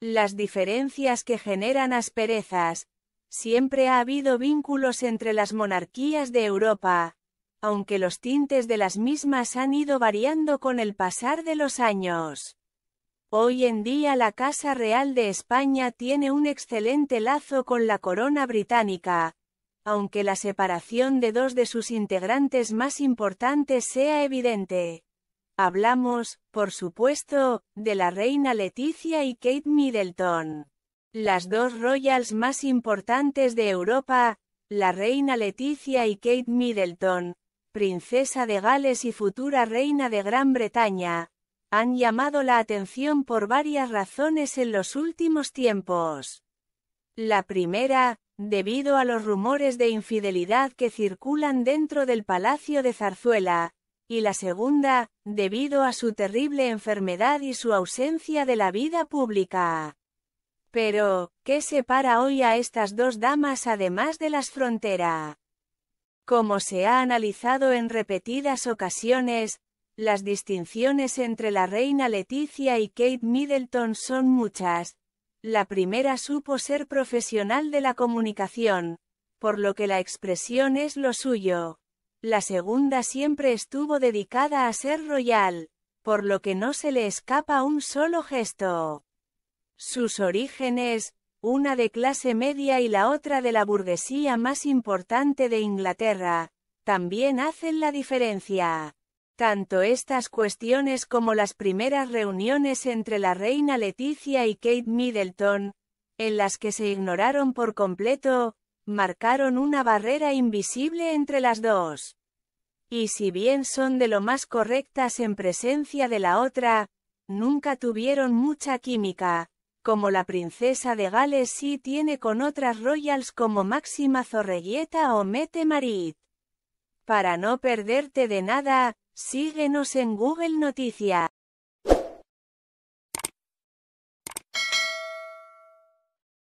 Las diferencias que generan asperezas. Siempre ha habido vínculos entre las monarquías de Europa, aunque los tintes de las mismas han ido variando con el pasar de los años. Hoy en día la Casa Real de España tiene un excelente lazo con la corona británica, aunque la separación de dos de sus integrantes más importantes sea evidente. Hablamos, por supuesto, de la reina Leticia y Kate Middleton. Las dos royals más importantes de Europa, la reina Leticia y Kate Middleton, princesa de Gales y futura reina de Gran Bretaña, han llamado la atención por varias razones en los últimos tiempos. La primera, debido a los rumores de infidelidad que circulan dentro del Palacio de Zarzuela, y la segunda, debido a su terrible enfermedad y su ausencia de la vida pública. Pero, ¿qué separa hoy a estas dos damas además de las fronteras? Como se ha analizado en repetidas ocasiones, las distinciones entre la reina Leticia y Kate Middleton son muchas. La primera supo ser profesional de la comunicación, por lo que la expresión es lo suyo, la segunda siempre estuvo dedicada a ser royal, por lo que no se le escapa un solo gesto. Sus orígenes, una de clase media y la otra de la burguesía más importante de Inglaterra, también hacen la diferencia. Tanto estas cuestiones como las primeras reuniones entre la reina Leticia y Kate Middleton, en las que se ignoraron por completo, marcaron una barrera invisible entre las dos. Y si bien son de lo más correctas en presencia de la otra, nunca tuvieron mucha química, como la princesa de Gales sí tiene con otras royals como Máxima Zorreguieta o Mete Marit. Para no perderte de nada, síguenos en Google Noticias.